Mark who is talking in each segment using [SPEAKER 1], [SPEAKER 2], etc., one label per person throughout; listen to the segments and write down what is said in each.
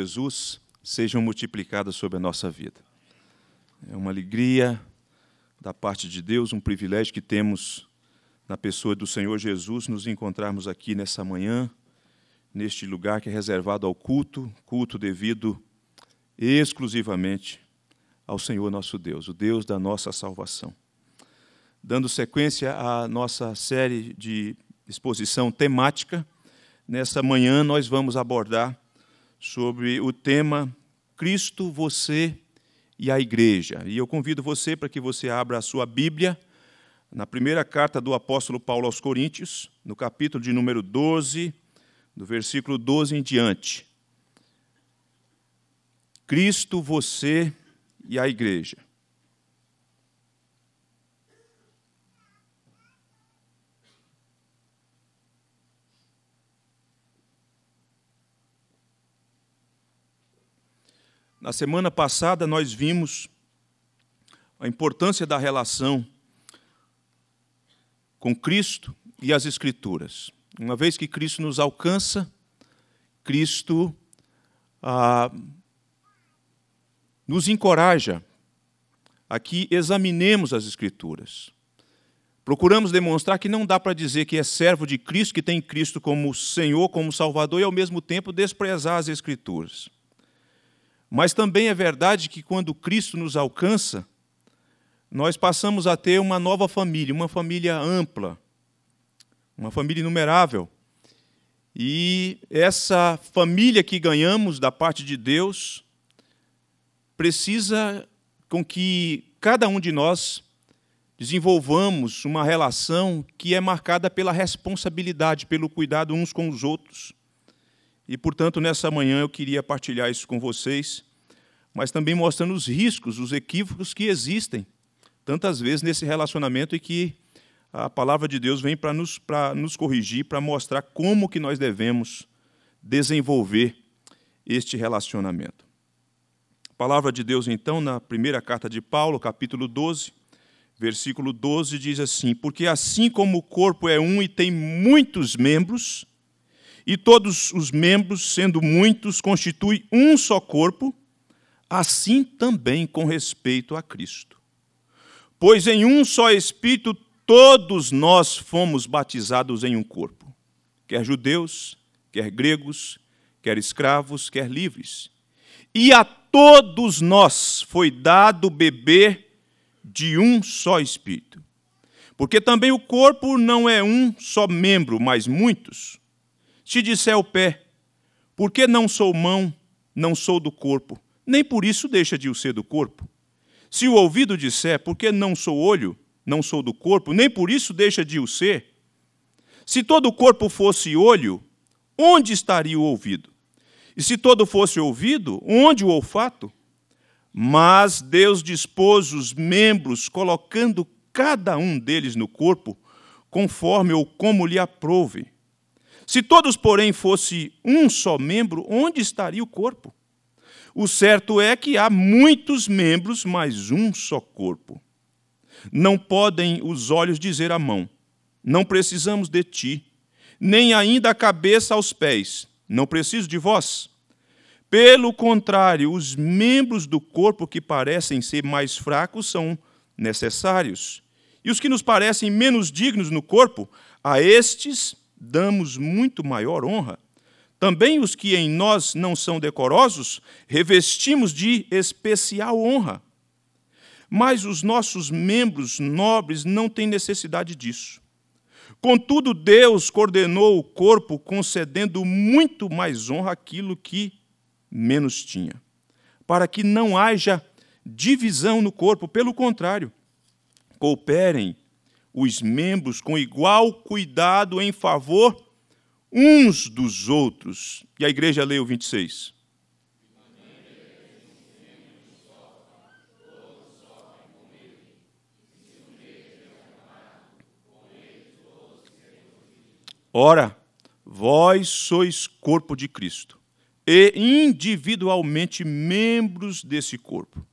[SPEAKER 1] Jesus sejam multiplicadas sobre a nossa vida. É uma alegria da parte de Deus, um privilégio que temos na pessoa do Senhor Jesus nos encontrarmos aqui nessa manhã, neste lugar que é reservado ao culto, culto devido exclusivamente ao Senhor nosso Deus, o Deus da nossa salvação. Dando sequência à nossa série de exposição temática, nessa manhã nós vamos abordar sobre o tema Cristo, você e a igreja. E eu convido você para que você abra a sua Bíblia na primeira carta do apóstolo Paulo aos Coríntios, no capítulo de número 12, do versículo 12 em diante. Cristo, você e a igreja. Na semana passada, nós vimos a importância da relação com Cristo e as Escrituras. Uma vez que Cristo nos alcança, Cristo ah, nos encoraja a que examinemos as Escrituras. Procuramos demonstrar que não dá para dizer que é servo de Cristo, que tem Cristo como Senhor, como Salvador, e ao mesmo tempo desprezar as Escrituras. Mas também é verdade que quando Cristo nos alcança, nós passamos a ter uma nova família, uma família ampla, uma família inumerável. E essa família que ganhamos da parte de Deus precisa com que cada um de nós desenvolvamos uma relação que é marcada pela responsabilidade, pelo cuidado uns com os outros. E, portanto, nessa manhã eu queria partilhar isso com vocês, mas também mostrando os riscos, os equívocos que existem tantas vezes nesse relacionamento e que a palavra de Deus vem para nos, para nos corrigir, para mostrar como que nós devemos desenvolver este relacionamento. A palavra de Deus, então, na primeira carta de Paulo, capítulo 12, versículo 12, diz assim: Porque assim como o corpo é um e tem muitos membros, e todos os membros, sendo muitos, constituem um só corpo, assim também com respeito a Cristo. Pois em um só Espírito todos nós fomos batizados em um corpo, quer judeus, quer gregos, quer escravos, quer livres. E a todos nós foi dado beber de um só Espírito. Porque também o corpo não é um só membro, mas muitos. Se disser o pé, porque não sou mão, não sou do corpo, nem por isso deixa de o ser do corpo. Se o ouvido disser, porque não sou olho, não sou do corpo, nem por isso deixa de o ser. Se todo o corpo fosse olho, onde estaria o ouvido? E se todo fosse ouvido, onde o olfato? Mas Deus dispôs os membros, colocando cada um deles no corpo, conforme ou como lhe aprouve. Se todos, porém, fosse um só membro, onde estaria o corpo? O certo é que há muitos membros, mas um só corpo. Não podem os olhos dizer à mão: Não precisamos de ti, nem ainda a cabeça aos pés: Não preciso de vós. Pelo contrário, os membros do corpo que parecem ser mais fracos são necessários. E os que nos parecem menos dignos no corpo, a estes damos muito maior honra. Também os que em nós não são decorosos, revestimos de especial honra. Mas os nossos membros nobres não têm necessidade disso. Contudo, Deus coordenou o corpo, concedendo muito mais honra àquilo que menos tinha, para que não haja divisão no corpo, pelo contrário, cooperem os membros com igual cuidado em favor uns dos outros. E a igreja leu 26. Ora, vós sois corpo de Cristo e individualmente membros desse corpo.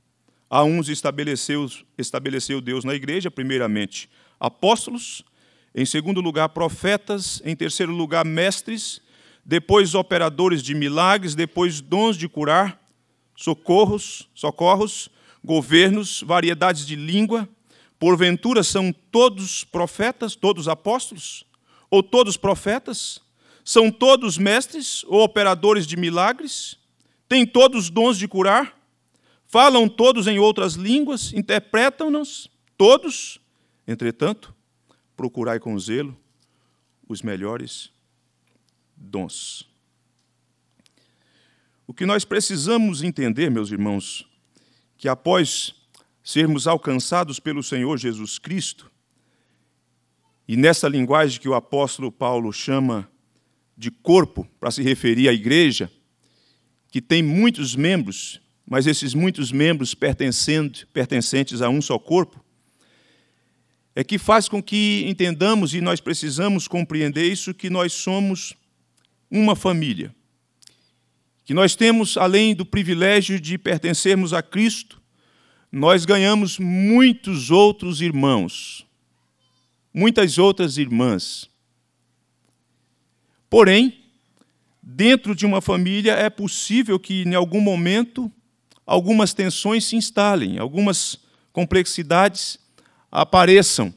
[SPEAKER 1] A uns estabeleceu, estabeleceu Deus na igreja, primeiramente apóstolos, em segundo lugar, profetas, em terceiro lugar, mestres, depois operadores de milagres, depois dons de curar, socorros, socorros, governos, variedades de língua. Porventura são todos profetas, todos apóstolos, ou todos profetas? São todos mestres ou operadores de milagres? Têm todos dons de curar? Falam todos em outras línguas? Interpretam-nos todos? Entretanto, procurai com zelo os melhores dons. O que nós precisamos entender, meus irmãos, que após sermos alcançados pelo Senhor Jesus Cristo, e nessa linguagem que o apóstolo Paulo chama de corpo, para se referir à igreja, que tem muitos membros, mas esses muitos membros pertencentes a um só corpo, é que faz com que entendamos, e nós precisamos compreender isso, que nós somos uma família. Que nós temos, além do privilégio de pertencermos a Cristo, nós ganhamos muitos outros irmãos, muitas outras irmãs. Porém, dentro de uma família é possível que, em algum momento, algumas tensões se instalem, algumas complexidades apareçam.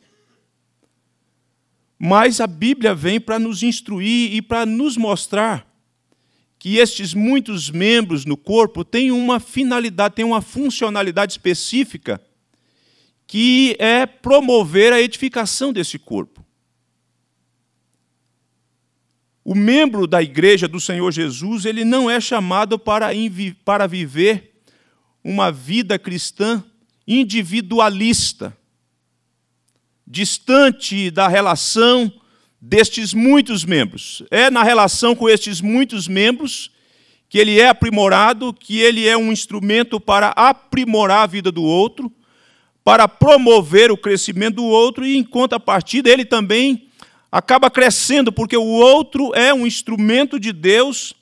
[SPEAKER 1] Mas a Bíblia vem para nos instruir e para nos mostrar que estes muitos membros no corpo têm uma finalidade, têm uma funcionalidade específica, que é promover a edificação desse corpo. O membro da igreja do Senhor Jesus, ele não é chamado para, para viver uma vida cristã individualista distante da relação destes muitos membros. É na relação com estes muitos membros que ele é aprimorado, que ele é um instrumento para aprimorar a vida do outro, para promover o crescimento do outro e, em contrapartida, ele também acaba crescendo, porque o outro é um instrumento de Deus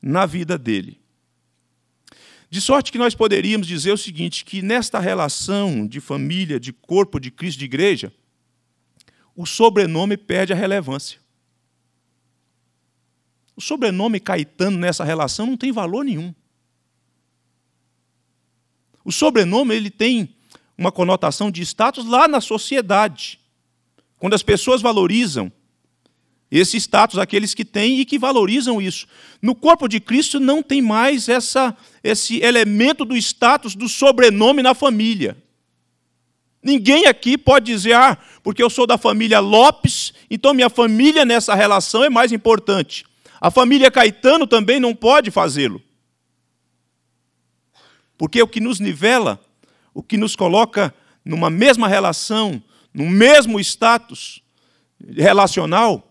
[SPEAKER 1] na vida dele. De sorte que nós poderíamos dizer o seguinte: que nesta relação de família, de corpo de Cristo, de igreja, o sobrenome perde a relevância. O sobrenome Caetano nessa relação não tem valor nenhum. O sobrenome ele tem uma conotação de status lá na sociedade. Quando as pessoas valorizam esse status, aqueles que têm e que valorizam isso. No corpo de Cristo não tem mais essa, esse elemento do status do sobrenome na família. Ninguém aqui pode dizer, ah, porque eu sou da família Lopes, então minha família nessa relação é mais importante. A família Caetano também não pode fazê-lo. Porque o que nos nivela, o que nos coloca numa mesma relação, no mesmo status relacional,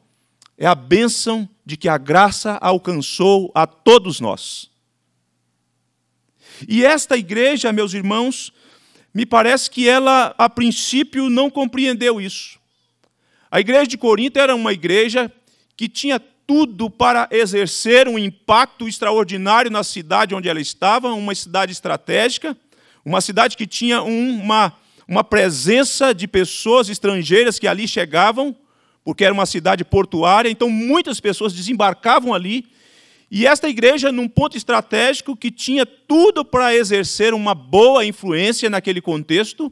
[SPEAKER 1] é a bênção de que a graça alcançou a todos nós. E esta igreja, meus irmãos, me parece que ela, a princípio, não compreendeu isso. A igreja de Corinto era uma igreja que tinha tudo para exercer um impacto extraordinário na cidade onde ela estava, uma cidade estratégica, uma cidade que tinha uma, uma presença de pessoas estrangeiras que ali chegavam, porque era uma cidade portuária, então muitas pessoas desembarcavam ali e esta igreja, num ponto estratégico que tinha tudo para exercer uma boa influência naquele contexto,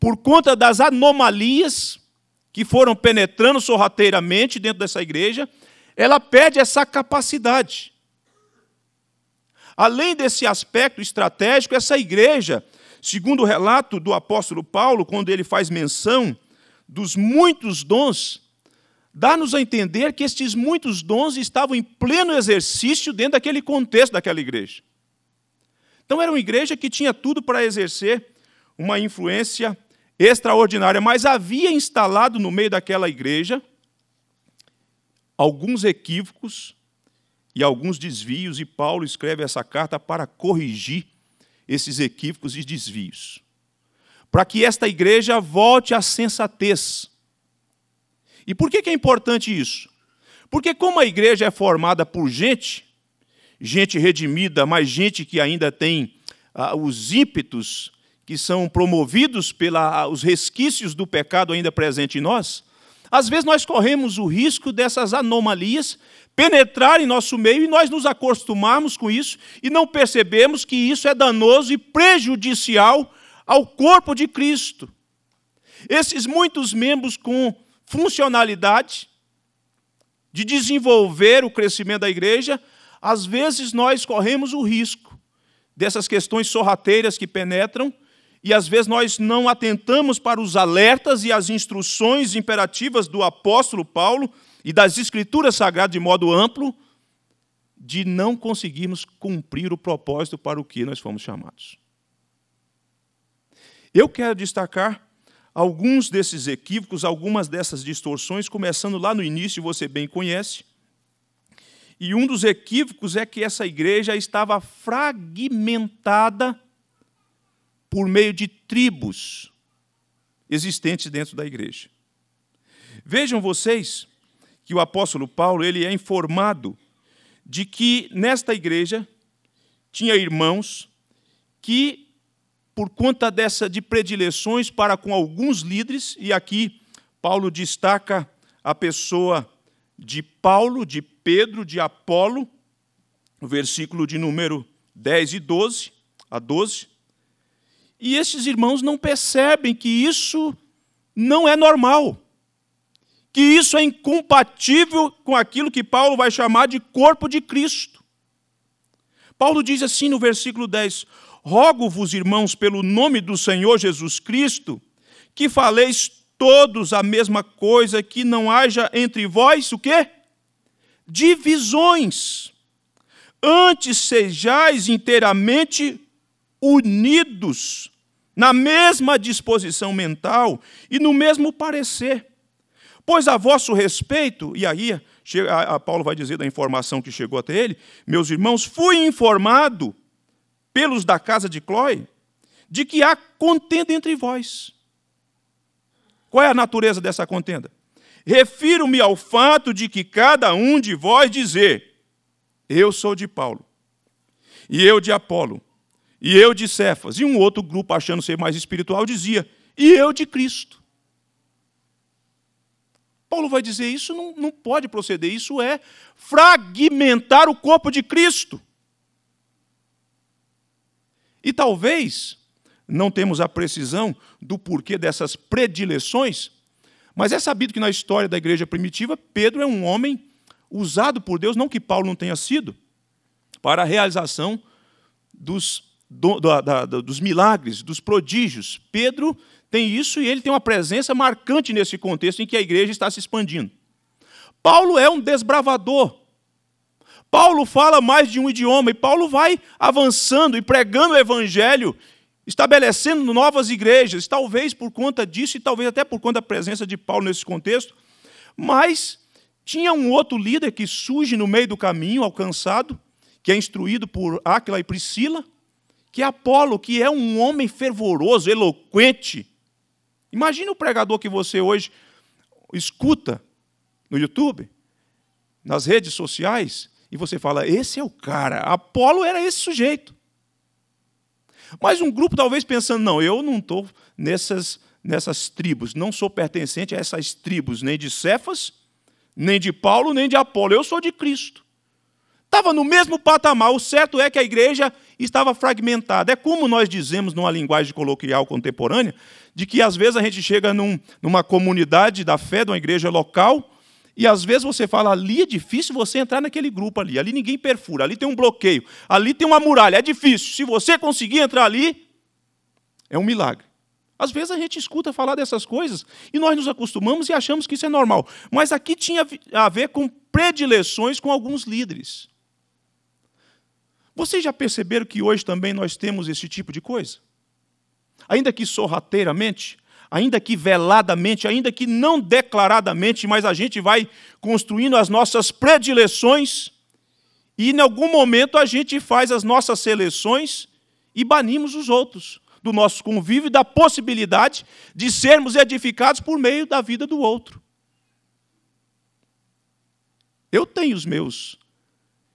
[SPEAKER 1] por conta das anomalias que foram penetrando sorrateiramente dentro dessa igreja, ela perde essa capacidade. Além desse aspecto estratégico, essa igreja, segundo o relato do apóstolo Paulo, quando ele faz menção dos muitos dons dá-nos a entender que estes muitos dons estavam em pleno exercício dentro daquele contexto daquela igreja. Então era uma igreja que tinha tudo para exercer uma influência extraordinária, mas havia instalado no meio daquela igreja alguns equívocos e alguns desvios, e Paulo escreve essa carta para corrigir esses equívocos e desvios, para que esta igreja volte à sensatez e por que, é importante isso? Porque, como a igreja é formada por gente, gente redimida, mas gente que ainda tem ah, os ímpetos que são promovidos pelos ah, resquícios do pecado ainda presente em nós, às vezes nós corremos o risco dessas anomalias penetrarem em nosso meio e nós nos acostumarmos com isso e não percebemos que isso é danoso e prejudicial ao corpo de Cristo. Esses muitos membros com funcionalidade, de desenvolver o crescimento da igreja, às vezes nós corremos o risco dessas questões sorrateiras que penetram, e às vezes nós não atentamos para os alertas e as instruções imperativas do apóstolo Paulo e das escrituras sagradas de modo amplo, de não conseguirmos cumprir o propósito para o que nós fomos chamados. Eu quero destacar alguns desses equívocos, algumas dessas distorções, começando lá no início, você bem conhece. E um dos equívocos é que essa igreja estava fragmentada por meio de tribos existentes dentro da igreja. Vejam vocês que o apóstolo Paulo, ele é informado de que nesta igreja tinha irmãos que por conta dessa de predileções para com alguns líderes, e aqui Paulo destaca a pessoa de Paulo, de Pedro, de Apolo, no versículo de número 10 e 12, a 12. E esses irmãos não percebem que isso não é normal. Que isso é incompatível com aquilo que Paulo vai chamar de corpo de Cristo. Paulo diz assim no versículo 10: Rogo-vos, irmãos, pelo nome do Senhor Jesus Cristo, que faleis todos a mesma coisa, que não haja entre vós o quê? Divisões. Antes sejais inteiramente unidos na mesma disposição mental e no mesmo parecer. Pois a vosso respeito, e aí a, a Paulo vai dizer da informação que chegou até ele, meus irmãos, fui informado pelos da casa de Clói, de que há contenda entre vós. Qual é a natureza dessa contenda? Refiro-me ao fato de que cada um de vós dizer: Eu sou de Paulo, e eu de Apolo, e eu de Cefas. E um outro grupo, achando ser mais espiritual, dizia: E eu de Cristo. Paulo vai dizer: Isso não, não pode proceder, isso é fragmentar o corpo de Cristo. E talvez não temos a precisão do porquê dessas predileções, mas é sabido que na história da igreja primitiva, Pedro é um homem usado por Deus, não que Paulo não tenha sido, para a realização dos, do, da, da, dos milagres, dos prodígios. Pedro tem isso e ele tem uma presença marcante nesse contexto em que a igreja está se expandindo. Paulo é um desbravador, Paulo fala mais de um idioma e Paulo vai avançando e pregando o evangelho, estabelecendo novas igrejas, talvez por conta disso e talvez até por conta da presença de Paulo nesse contexto. Mas tinha um outro líder que surge no meio do caminho, alcançado, que é instruído por Áquila e Priscila, que é Apolo, que é um homem fervoroso, eloquente. Imagina o pregador que você hoje escuta no YouTube, nas redes sociais, e você fala: esse é o cara. Apolo era esse sujeito. Mas um grupo talvez pensando: não, eu não estou nessas, nessas tribos, não sou pertencente a essas tribos, nem de Cefas, nem de Paulo, nem de Apolo, eu sou de Cristo. Estava no mesmo patamar. O certo é que a igreja estava fragmentada. É como nós dizemos numa linguagem coloquial contemporânea, de que às vezes a gente chega num, numa comunidade da fé, de uma igreja local, e às vezes você fala, ali é difícil você entrar naquele grupo ali, ali ninguém perfura, ali tem um bloqueio, ali tem uma muralha, é difícil. Se você conseguir entrar ali, é um milagre. Às vezes a gente escuta falar dessas coisas e nós nos acostumamos e achamos que isso é normal. Mas aqui tinha a ver com predileções com alguns líderes. Vocês já perceberam que hoje também nós temos esse tipo de coisa? Ainda que sorrateiramente, ainda que veladamente, ainda que não declaradamente, mas a gente vai construindo as nossas predileções e em algum momento a gente faz as nossas seleções e banimos os outros do nosso convívio e da possibilidade de sermos edificados por meio da vida do outro. Eu tenho os meus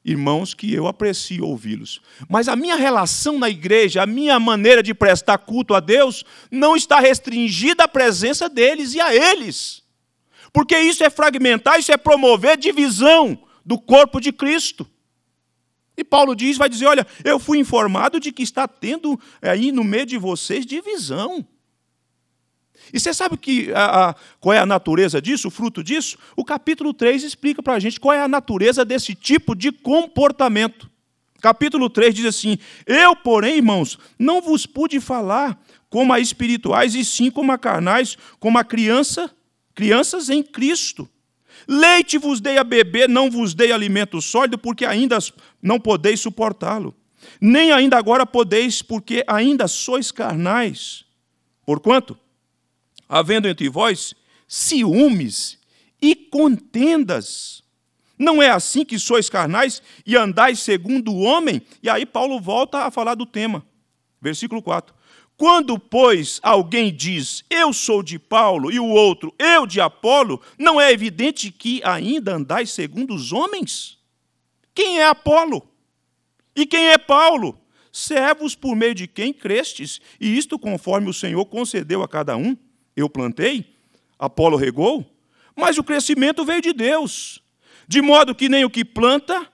[SPEAKER 1] irmãos que eu aprecio ouvi-los. Mas a minha relação na igreja, a minha maneira de prestar culto a Deus, não está restringida à presença deles e a eles. Porque isso é fragmentar, isso é promover divisão do corpo de Cristo. E Paulo diz, vai dizer, olha, eu fui informado de que está tendo eh, aí no meio de vocês divisão. E você sabe que, a, a, qual é a natureza disso, o fruto disso? O capítulo 3 explica para a gente qual é a natureza desse tipo de comportamento. Capítulo 3 diz assim: Eu, porém, irmãos, não vos pude falar como a espirituais, e sim como a carnais, como a criança, crianças em Cristo. Leite vos dei a beber, não vos dei alimento sólido, porque ainda não podeis suportá-lo. Nem ainda agora podeis, porque ainda sois carnais. Porquanto, havendo entre vós ciúmes e contendas. Não é assim que sois carnais e andais segundo o homem? E aí Paulo volta a falar do tema. Versículo 4. Quando, pois, alguém diz, eu sou de Paulo, e o outro, eu de Apolo, não é evidente que ainda andais segundo os homens? Quem é Apolo? E quem é Paulo? Servos por meio de quem crestes, e isto conforme o Senhor concedeu a cada um. Eu plantei, Apolo regou, mas o crescimento veio de Deus. De modo que nem o que planta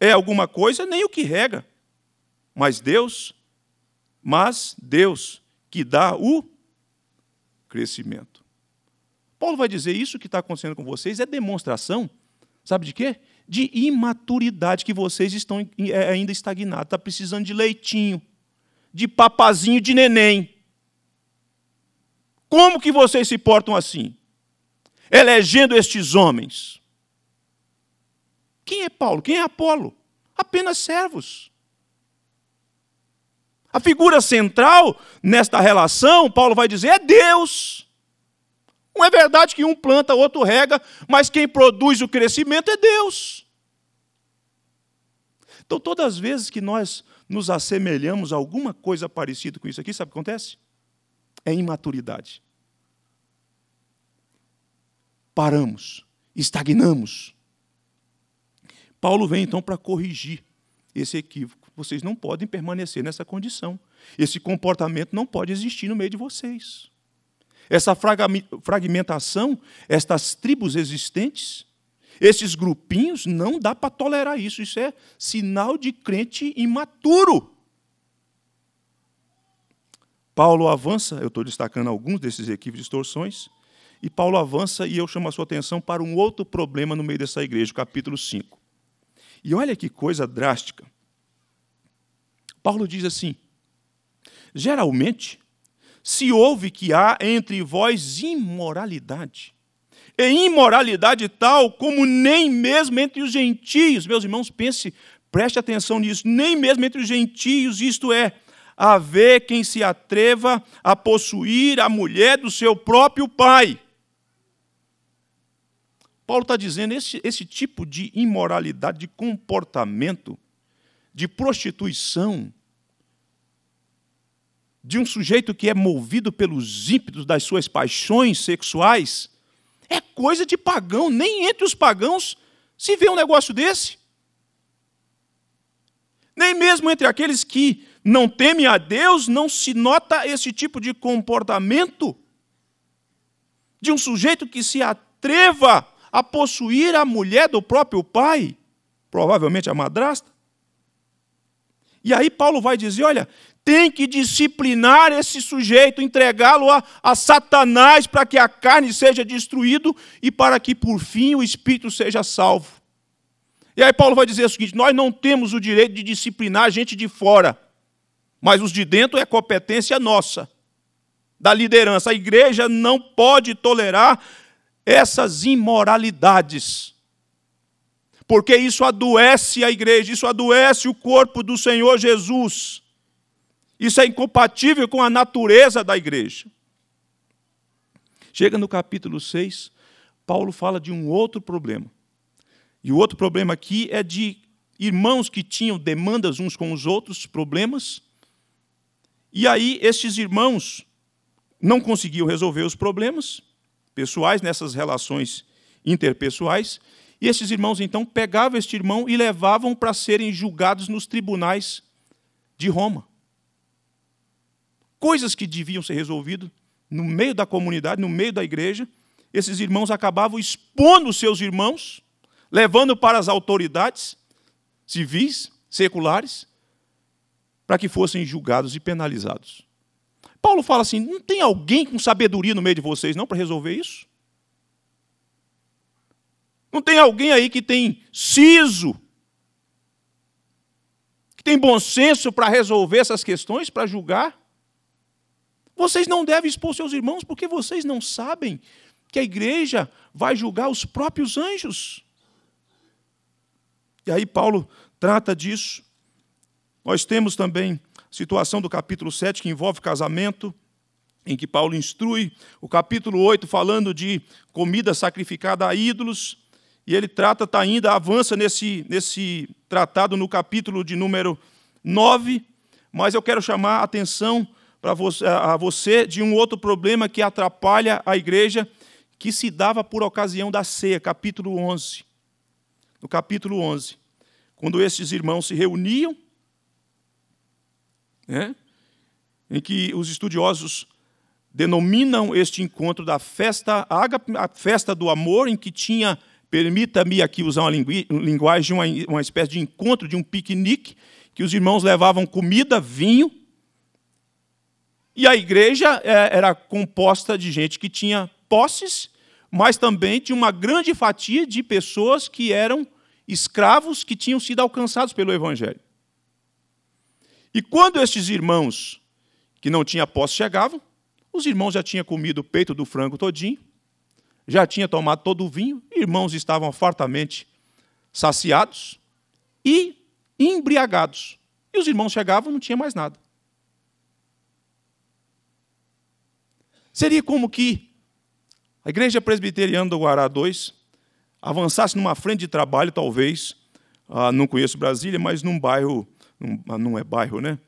[SPEAKER 1] é alguma coisa, nem o que rega. Mas Deus, mas Deus que dá o crescimento. Paulo vai dizer isso que está acontecendo com vocês é demonstração, sabe de quê? De imaturidade que vocês estão eh, ainda estagnados, está precisando de leitinho, de papazinho de neném. Como que vocês se portam assim? Elegendo estes homens. Quem é Paulo? Quem é Apolo? Apenas servos. A figura central nesta relação, Paulo vai dizer, é Deus. Não é verdade que um planta, outro rega, mas quem produz o crescimento é Deus. Então, todas as vezes que nós nos assemelhamos a alguma coisa parecida com isso aqui, sabe o que acontece? é imaturidade. Paramos, estagnamos. Paulo vem então para corrigir esse equívoco. Vocês não podem permanecer nessa condição. Esse comportamento não pode existir no meio de vocês. Essa fragmentação, estas tribos existentes, esses grupinhos, não dá para tolerar isso. Isso é sinal de crente imaturo. Paulo avança, eu estou destacando alguns desses equívocos e distorções, e Paulo avança e eu chamo a sua atenção para um outro problema no meio dessa igreja, o capítulo 5. E olha que coisa drástica. Paulo diz assim: geralmente, se houve que há entre vós imoralidade, e imoralidade tal como nem mesmo entre os gentios, meus irmãos, pense, preste atenção nisso, nem mesmo entre os gentios, isto é, haver quem se atreva a possuir a mulher do seu próprio pai. Paulo está dizendo: esse, esse tipo de imoralidade, de comportamento, de prostituição, de um sujeito que é movido pelos ímpetos das suas paixões sexuais, é coisa de pagão, nem entre os pagãos se vê um negócio desse. Nem mesmo entre aqueles que não teme a Deus, não se nota esse tipo de comportamento de um sujeito que se atreva a possuir a mulher do próprio pai, provavelmente a madrasta. E aí Paulo vai dizer: olha, tem que disciplinar esse sujeito, entregá-lo a, a, Satanás para que a carne seja destruída e para que, por fim, o espírito seja salvo. E aí Paulo vai dizer o seguinte: nós não temos o direito de disciplinar a gente de fora. Mas os de dentro é competência nossa, da liderança. A igreja não pode tolerar essas imoralidades. Porque isso adoece a igreja, isso adoece o corpo do Senhor Jesus. Isso é incompatível com a natureza da igreja. Chega no capítulo 6, Paulo fala de um outro problema. E o outro problema aqui é de irmãos que tinham demandas uns com os outros, problemas, e aí estes irmãos não conseguiam resolver os problemas pessoais nessas relações interpessoais, e esses irmãos então pegavam este irmão e levavam para serem julgados nos tribunais de Roma. Coisas que deviam ser resolvidas no meio da comunidade, no meio da igreja, esses irmãos acabavam expondo seus irmãos, levando para as autoridades civis, seculares, para que fossem julgados e penalizados. Paulo fala assim: não tem alguém com sabedoria no meio de vocês não para resolver isso? Não tem alguém aí que tem siso, que tem bom senso para resolver essas questões, para julgar? Vocês não devem expor seus irmãos porque vocês não sabem que a igreja vai julgar os próprios anjos. E aí Paulo trata disso. Nós temos também a situação do capítulo 7, que envolve casamento, em que Paulo instrui, o capítulo 8, falando de comida sacrificada a ídolos, e ele trata, tá ainda, avança nesse, nesse tratado no capítulo de número 9, mas eu quero chamar a atenção para você, você de um outro problema que atrapalha a igreja, que se dava por ocasião da ceia, capítulo 11. No capítulo 11, quando esses irmãos se reuniam né, em que os estudiosos denominam este encontro da festa, a, festa do amor, em que tinha, permita-me aqui usar uma linguagem, uma, uma espécie de encontro, de um piquenique, que os irmãos levavam comida, vinho, e a igreja é, era composta de gente que tinha posses, mas também de uma grande fatia de pessoas que eram escravos que tinham sido alcançados pelo evangelho. E quando estes irmãos que não tinham posse chegavam, os irmãos já tinham comido o peito do frango todinho, já tinham tomado todo o vinho, irmãos estavam fartamente saciados e embriagados. E os irmãos chegavam, não tinha mais nada. Seria como que a Igreja Presbiteriana do Guará 2 avançasse numa frente de trabalho, talvez, ah, não conheço Brasília, mas num bairro não ah, é bairro, né?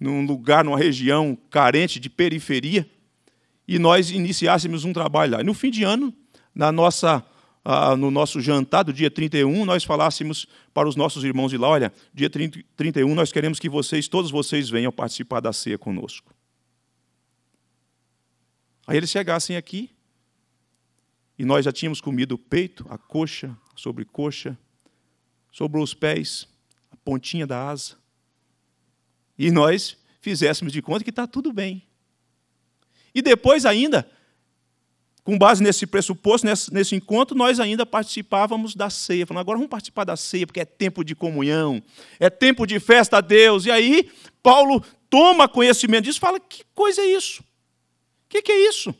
[SPEAKER 1] Num lugar, numa região carente de periferia, e nós iniciássemos um trabalho lá. E no fim de ano, na nossa, ah, no nosso jantar do dia 31, nós falássemos para os nossos irmãos de lá: olha, dia 30, 31 nós queremos que vocês, todos vocês, venham participar da ceia conosco. Aí eles chegassem aqui e nós já tínhamos comido o peito, a coxa, sobre coxa, sobrou os pés, a pontinha da asa e nós fizéssemos de conta que está tudo bem. E depois ainda, com base nesse pressuposto, nesse, nesse encontro, nós ainda participávamos da ceia. Falando, agora vamos participar da ceia, porque é tempo de comunhão, é tempo de festa a Deus. E aí, Paulo toma conhecimento disso e fala: que coisa é isso? O que, que é isso?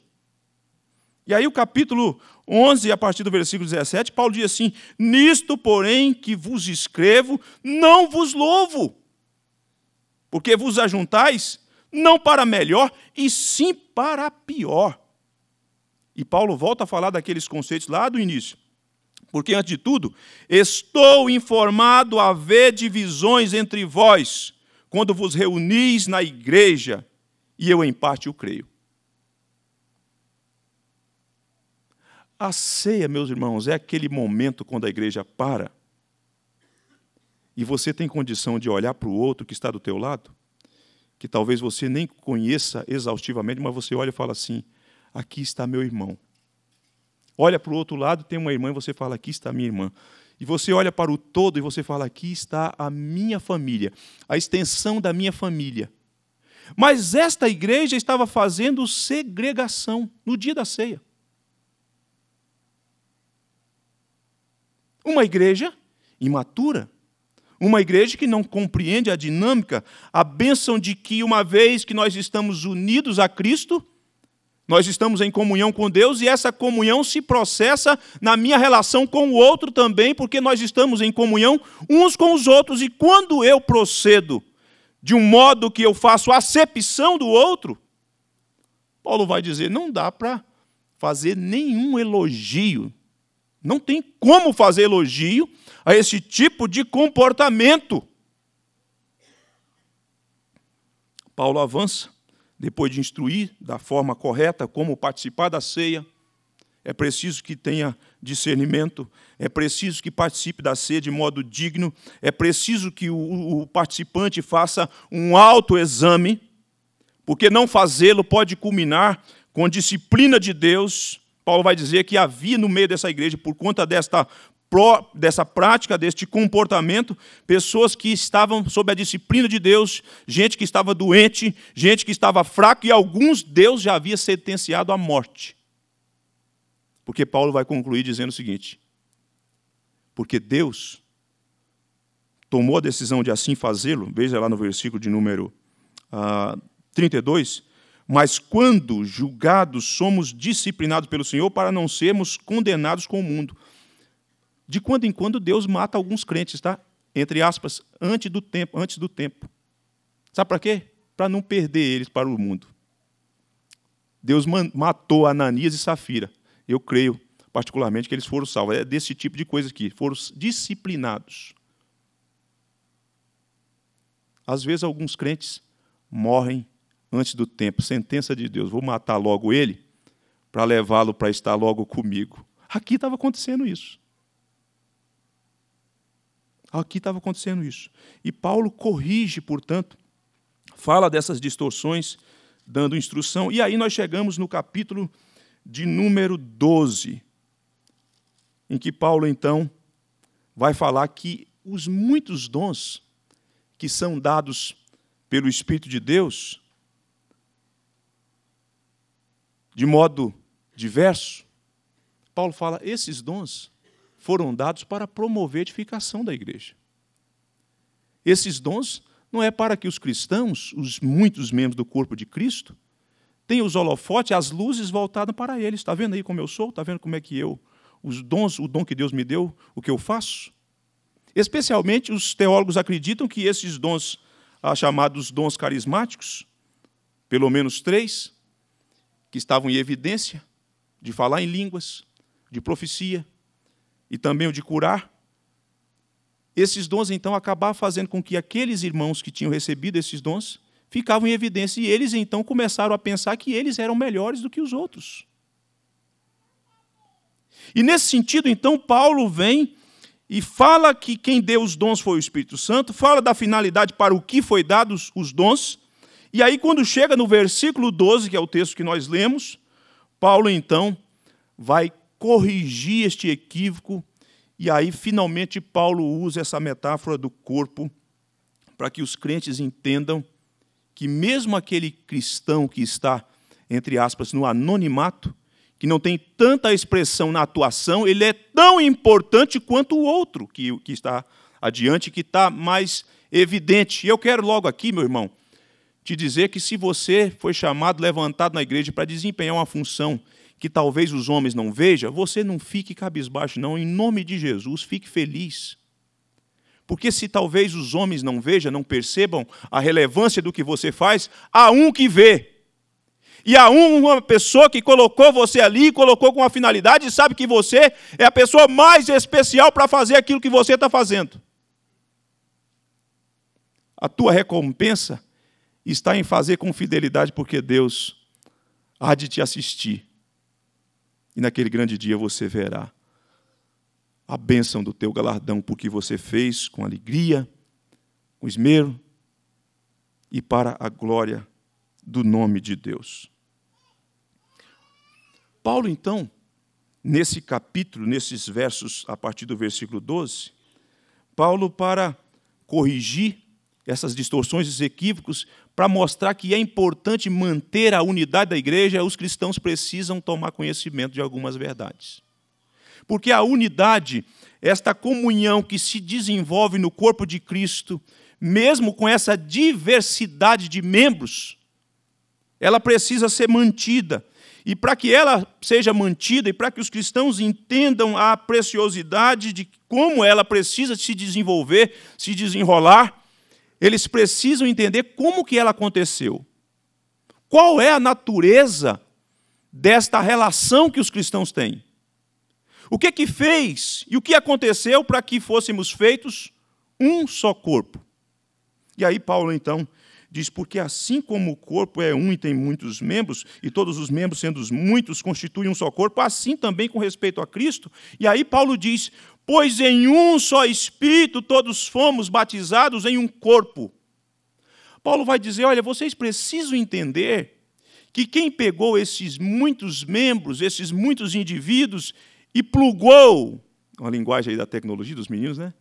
[SPEAKER 1] E aí, o capítulo 11, a partir do versículo 17, Paulo diz assim: Nisto, porém, que vos escrevo, não vos louvo porque vos ajuntais não para melhor, e sim para pior. E Paulo volta a falar daqueles conceitos lá do início. Porque, antes de tudo, estou informado a haver divisões entre vós, quando vos reunis na igreja, e eu, em parte, o creio. A ceia, meus irmãos, é aquele momento quando a igreja para e você tem condição de olhar para o outro que está do teu lado, que talvez você nem conheça exaustivamente, mas você olha e fala assim: aqui está meu irmão. Olha para o outro lado, tem uma irmã e você fala: aqui está minha irmã. E você olha para o todo e você fala: aqui está a minha família, a extensão da minha família. Mas esta igreja estava fazendo segregação no dia da ceia. Uma igreja imatura, uma igreja que não compreende a dinâmica, a bênção de que, uma vez que nós estamos unidos a Cristo, nós estamos em comunhão com Deus e essa comunhão se processa na minha relação com o outro também, porque nós estamos em comunhão uns com os outros. E quando eu procedo de um modo que eu faço acepção do outro, Paulo vai dizer: não dá para fazer nenhum elogio, não tem como fazer elogio a esse tipo de comportamento. Paulo avança, depois de instruir da forma correta como participar da ceia, é preciso que tenha discernimento, é preciso que participe da ceia de modo digno, é preciso que o, o participante faça um autoexame, porque não fazê-lo pode culminar com disciplina de Deus. Paulo vai dizer que havia no meio dessa igreja, por conta desta dessa prática, deste comportamento, pessoas que estavam sob a disciplina de Deus, gente que estava doente, gente que estava fraca, e alguns Deus já havia sentenciado à morte. Porque Paulo vai concluir dizendo o seguinte: porque Deus tomou a decisão de assim fazê-lo, veja lá no versículo de número ah, 32, mas quando julgados somos disciplinados pelo Senhor para não sermos condenados com o mundo. De quando em quando Deus mata alguns crentes, tá? Entre aspas, antes do tempo, antes do tempo. Sabe para quê? Para não perder eles para o mundo. Deus matou Ananias e Safira. Eu creio, particularmente, que eles foram salvos. É desse tipo de coisa aqui. Foram disciplinados. Às vezes, alguns crentes morrem antes do tempo. Sentença de Deus: vou matar logo ele para levá-lo para estar logo comigo. Aqui estava acontecendo isso. Aqui estava acontecendo isso. E Paulo corrige, portanto, fala dessas distorções, dando instrução. E aí nós chegamos no capítulo de número 12, em que Paulo, então, vai falar que os muitos dons que são dados pelo Espírito de Deus, de modo diverso, Paulo fala: esses dons foram dados para promover a edificação da igreja. Esses dons não é para que os cristãos, os muitos membros do corpo de Cristo, tenham os holofotes, as luzes voltadas para eles. Está vendo aí como eu sou? Está vendo como é que eu, os dons, o dom que Deus me deu, o que eu faço? Especialmente os teólogos acreditam que esses dons, ah, chamados dons carismáticos, pelo menos três, que estavam em evidência, de falar em línguas, de profecia, e também o de curar, esses dons então acabavam fazendo com que aqueles irmãos que tinham recebido esses dons ficavam em evidência e eles então começaram a pensar que eles eram melhores do que os outros. E nesse sentido, então, Paulo vem e fala que quem deu os dons foi o Espírito Santo, fala da finalidade para o que foi dados os dons. E aí, quando chega no versículo 12, que é o texto que nós lemos, Paulo então vai corrigir este equívoco. E aí, finalmente, Paulo usa essa metáfora do corpo para que os crentes entendam que, mesmo aquele cristão que está, entre aspas, no anonimato, que não tem tanta expressão na atuação, ele é tão importante quanto o outro que, que está adiante, que está mais evidente. E eu quero logo aqui, meu irmão, te dizer que se você foi chamado, levantado na igreja para desempenhar uma função que talvez os homens não vejam, você não fique cabisbaixo, não. Em nome de Jesus, fique feliz. Porque se talvez os homens não vejam, não percebam a relevância do que você faz, há um que vê. E há uma pessoa que colocou você ali, colocou com a finalidade e sabe que você é a pessoa mais especial para fazer aquilo que você está fazendo. A tua recompensa está em fazer com fidelidade, porque Deus há de te assistir e naquele grande dia você verá a bênção do teu galardão, porque você fez com alegria, com esmero e para a glória do nome de Deus. Paulo, então, nesse capítulo, nesses versos, a partir do versículo 12, Paulo, para corrigir essas distorções, esses equívocos, para mostrar que é importante manter a unidade da igreja, os cristãos precisam tomar conhecimento de algumas verdades. Porque a unidade, esta comunhão que se desenvolve no corpo de Cristo, mesmo com essa diversidade de membros, ela precisa ser mantida. E para que ela seja mantida e para que os cristãos entendam a preciosidade de como ela precisa se desenvolver, se desenrolar, eles precisam entender como que ela aconteceu. Qual é a natureza desta relação que os cristãos têm? O que é que fez e o que aconteceu para que fôssemos feitos um só corpo? E aí Paulo então diz: "Porque assim como o corpo é um e tem muitos membros, e todos os membros sendo muitos constituem um só corpo, assim também com respeito a Cristo". E aí Paulo diz: Pois em um só Espírito todos fomos batizados em um corpo. Paulo vai dizer: olha, vocês precisam entender que quem pegou esses muitos membros, esses muitos indivíduos e plugou, é uma linguagem aí da tecnologia dos meninos, né?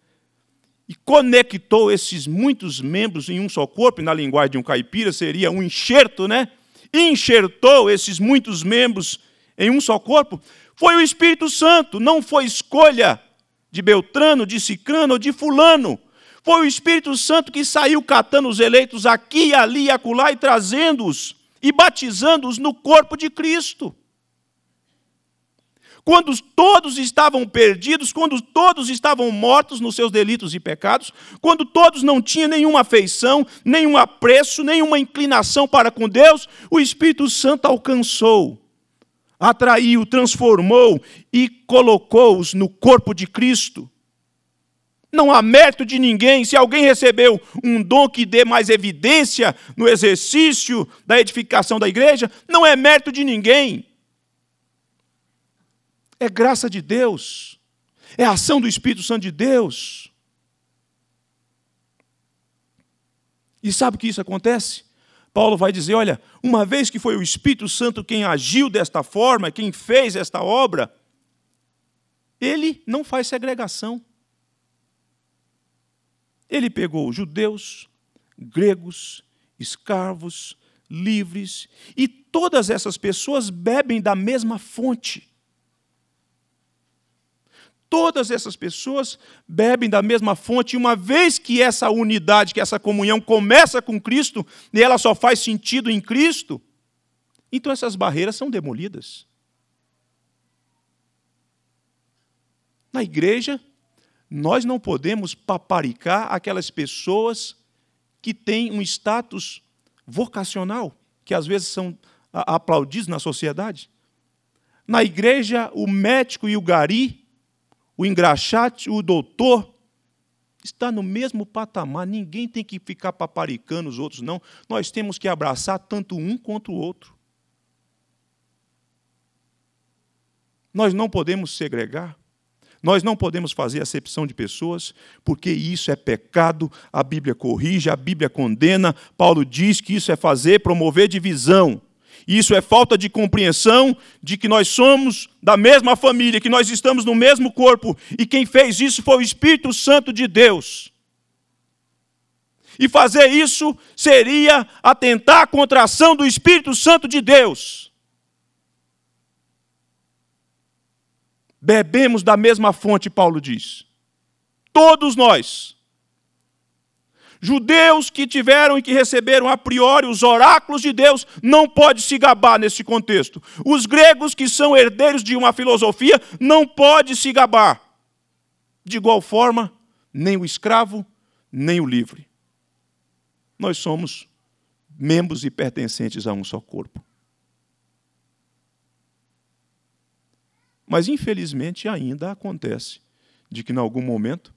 [SPEAKER 1] E conectou esses muitos membros em um só corpo, e na linguagem de um caipira seria um enxerto, né? E enxertou esses muitos membros em um só corpo. Foi o Espírito Santo, não foi escolha de Beltrano, de Cicrano ou de Fulano. Foi o Espírito Santo que saiu catando os eleitos aqui, ali e acolá e trazendo-os e batizando-os no corpo de Cristo. Quando todos estavam perdidos, quando todos estavam mortos nos seus delitos e pecados, quando todos não tinham nenhuma afeição, nenhum apreço, nenhuma inclinação para com Deus, o Espírito Santo alcançou atraiu, transformou e colocou-os no corpo de Cristo. Não há mérito de ninguém. Se alguém recebeu um dom que dê mais evidência no exercício da edificação da igreja, não é mérito de ninguém. É graça de Deus. É ação do Espírito Santo de Deus. E sabe o que isso acontece? Paulo vai dizer: olha, uma vez que foi o Espírito Santo quem agiu desta forma, quem fez esta obra, ele não faz segregação. Ele pegou judeus, gregos, escravos, livres, e todas essas pessoas bebem da mesma fonte. Todas essas pessoas bebem da mesma fonte, e uma vez que essa unidade, que essa comunhão começa com Cristo, e ela só faz sentido em Cristo, então essas barreiras são demolidas. Na igreja, nós não podemos paparicar aquelas pessoas que têm um status vocacional, que às vezes são aplaudidos na sociedade. Na igreja, o médico e o gari o engraxate, o doutor, está no mesmo patamar. Ninguém tem que ficar paparicando os outros, não. Nós temos que abraçar tanto um quanto o outro. Nós não podemos segregar. Nós não podemos fazer acepção de pessoas, porque isso é pecado, a Bíblia corrige, a Bíblia condena. Paulo diz que isso é fazer, promover divisão. Isso é falta de compreensão de que nós somos da mesma família, que nós estamos no mesmo corpo, e quem fez isso foi o Espírito Santo de Deus. E fazer isso seria atentar contra a ação do Espírito Santo de Deus. Bebemos da mesma fonte, Paulo diz. Todos nós. Judeus que tiveram e que receberam a priori os oráculos de Deus não pode se gabar nesse contexto. Os gregos que são herdeiros de uma filosofia não pode se gabar. De igual forma, nem o escravo, nem o livre. Nós somos membros e pertencentes a um só corpo. Mas, infelizmente, ainda acontece de que, em algum momento,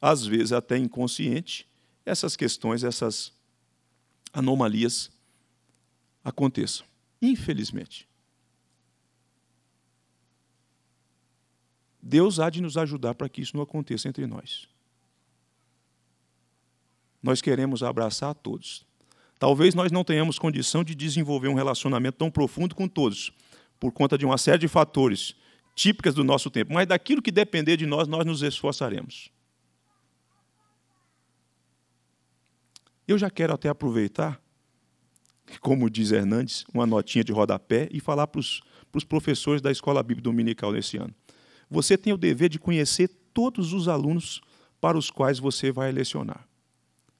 [SPEAKER 1] às vezes até inconsciente, essas questões, essas anomalias aconteçam. Infelizmente. Deus há de nos ajudar para que isso não aconteça entre nós. Nós queremos abraçar a todos. Talvez nós não tenhamos condição de desenvolver um relacionamento tão profundo com todos, por conta de uma série de fatores típicas do nosso tempo, mas daquilo que depender de nós, nós nos esforçaremos. Eu já quero até aproveitar, como diz Hernandes, uma notinha de rodapé e falar para os, professores da Escola Bíblica Dominical nesse ano. Você tem o dever de conhecer todos os alunos para os quais você vai lecionar.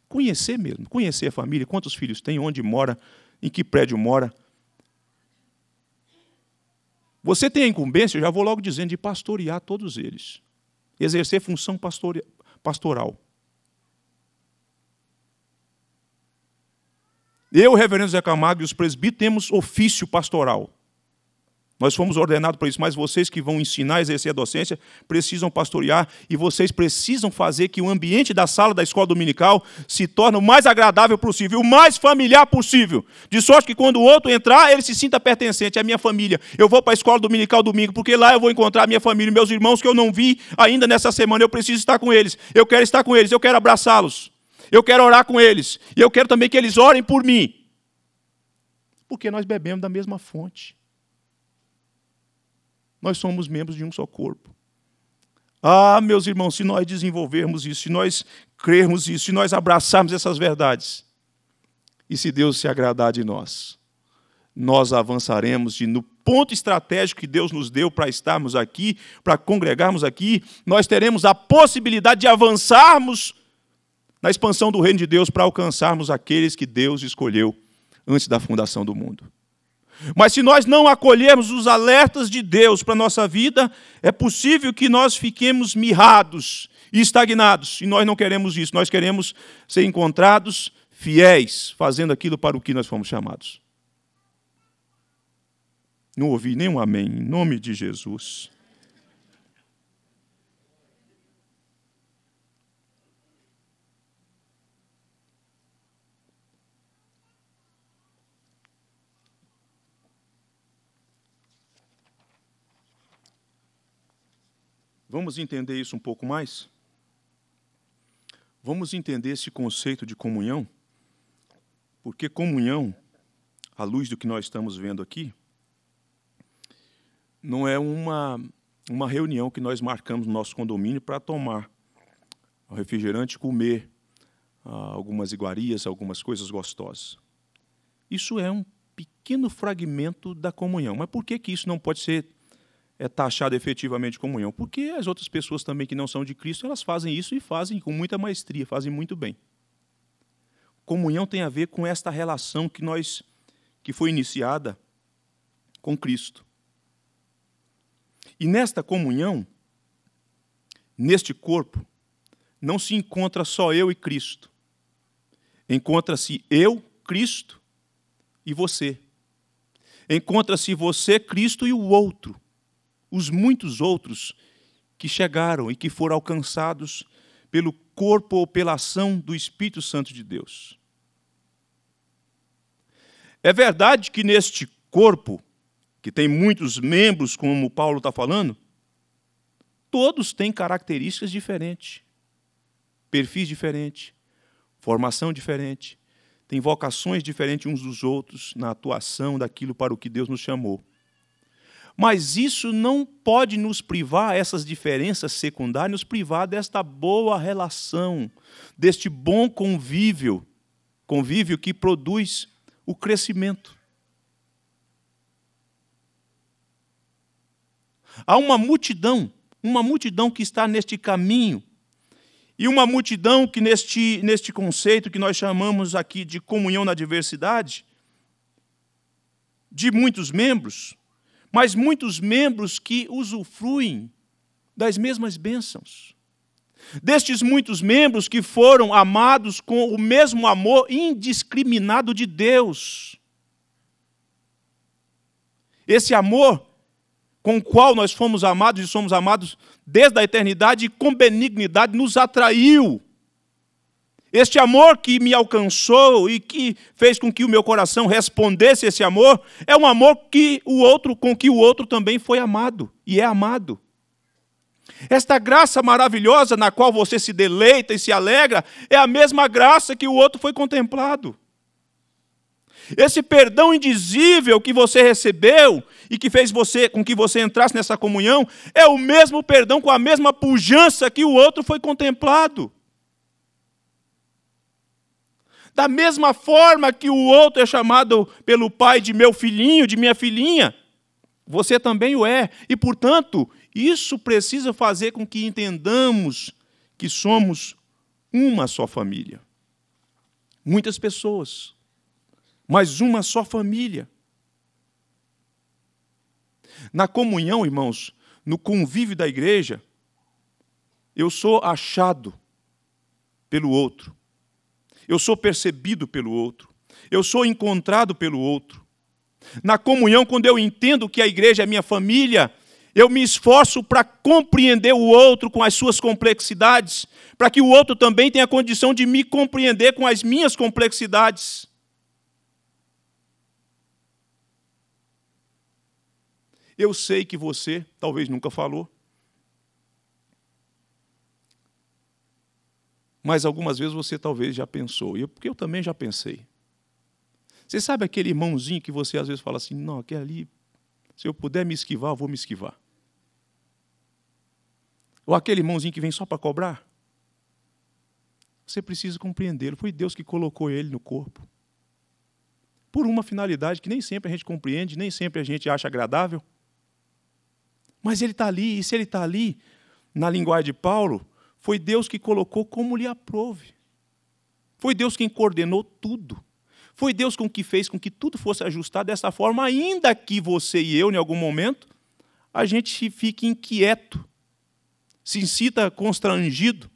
[SPEAKER 1] Conhecer mesmo, conhecer a família, quantos filhos tem, onde mora, em que prédio mora. Você tem a incumbência, eu já vou logo dizendo, de pastorear todos eles. Exercer função pastoral. Eu, reverendo Zé Camargo e os presbíteros temos ofício pastoral. Nós fomos ordenados para isso, mas vocês que vão ensinar, exercer a docência, precisam pastorear e vocês precisam fazer que o ambiente da sala da escola dominical se torne o mais agradável possível, o mais familiar possível. De sorte que quando o outro entrar, ele se sinta pertencente à minha família. Eu vou para a escola dominical domingo, porque lá eu vou encontrar a minha família, meus irmãos que eu não vi ainda nessa semana. Eu preciso estar com eles, eu quero estar com eles, eu quero abraçá-los eu quero orar com eles, e eu quero também que eles orem por mim. Porque nós bebemos da mesma fonte. Nós somos membros de um só corpo. Ah, meus irmãos, se nós desenvolvermos isso, se nós crermos isso, se nós abraçarmos essas verdades, e se Deus se agradar de nós, nós avançaremos de no ponto estratégico que Deus nos deu para estarmos aqui, para congregarmos aqui, nós teremos a possibilidade de avançarmos na expansão do reino de Deus para alcançarmos aqueles que Deus escolheu antes da fundação do mundo. Mas se nós não acolhermos os alertas de Deus para a nossa vida, é possível que nós fiquemos mirrados e estagnados. E nós não queremos isso, nós queremos ser encontrados fiéis, fazendo aquilo para o que nós fomos chamados. Não ouvi nenhum amém, em nome de Jesus. Vamos entender isso um pouco mais? Vamos entender esse conceito de comunhão? Porque comunhão, à luz do que nós estamos vendo aqui, não é uma, uma reunião que nós marcamos no nosso condomínio para tomar o refrigerante, comer ah, algumas iguarias, algumas coisas gostosas. Isso é um pequeno fragmento da comunhão. Mas por que, que isso não pode ser é taxado efetivamente comunhão, porque as outras pessoas também que não são de Cristo, elas fazem isso e fazem com muita maestria, fazem muito bem. Comunhão tem a ver com esta relação que nós que foi iniciada com Cristo. E nesta comunhão, neste corpo, não se encontra só eu e Cristo. Encontra-se eu, Cristo e você. Encontra-se você, Cristo e o outro os muitos outros que chegaram e que foram alcançados pelo corpo ou pela ação do Espírito Santo de Deus. É verdade que neste corpo, que tem muitos membros, como Paulo está falando, todos têm características diferentes, perfis diferentes, formação diferente, têm vocações diferentes uns dos outros na atuação daquilo para o que Deus nos chamou. Mas isso não pode nos privar, essas diferenças secundárias, nos privar desta boa relação, deste bom convívio, convívio que produz o crescimento. Há uma multidão, uma multidão que está neste caminho, e uma multidão que, neste, neste conceito que nós chamamos aqui de comunhão na diversidade, de muitos membros, mas muitos membros que usufruem das mesmas bênçãos. Destes muitos membros que foram amados com o mesmo amor indiscriminado de Deus. Esse amor com o qual nós fomos amados e somos amados desde a eternidade e com benignidade nos atraiu este amor que me alcançou e que fez com que o meu coração respondesse esse amor, é um amor que o outro, com que o outro também foi amado e é amado. Esta graça maravilhosa na qual você se deleita e se alegra é a mesma graça que o outro foi contemplado. Esse perdão indizível que você recebeu e que fez você com que você entrasse nessa comunhão é o mesmo perdão com a mesma pujança que o outro foi contemplado. Da mesma forma que o outro é chamado pelo pai de meu filhinho, de minha filhinha, você também o é. E, portanto, isso precisa fazer com que entendamos que somos uma só família. Muitas pessoas, mas uma só família. Na comunhão, irmãos, no convívio da igreja, eu sou achado pelo outro eu sou percebido pelo outro, eu sou encontrado pelo outro. Na comunhão, quando eu entendo que a igreja é minha família, eu me esforço para compreender o outro com as suas complexidades, para que o outro também tenha condição de me compreender com as minhas complexidades. Eu sei que você talvez nunca falou, Mas algumas vezes você talvez já pensou, e porque eu também já pensei. Você sabe aquele irmãozinho que você às vezes fala assim: não, aquele ali, se eu puder me esquivar, eu vou me esquivar. Ou aquele irmãozinho que vem só para cobrar. Você precisa compreendê-lo. Foi Deus que colocou ele no corpo. Por uma finalidade que nem sempre a gente compreende, nem sempre a gente acha agradável. Mas ele está ali, e se ele está ali, na linguagem de Paulo, foi Deus que colocou como lhe aprove. Foi Deus quem coordenou tudo. Foi Deus com que fez com que tudo fosse ajustado dessa forma, ainda que você e eu, em algum momento, a gente fique inquieto, se sinta constrangido.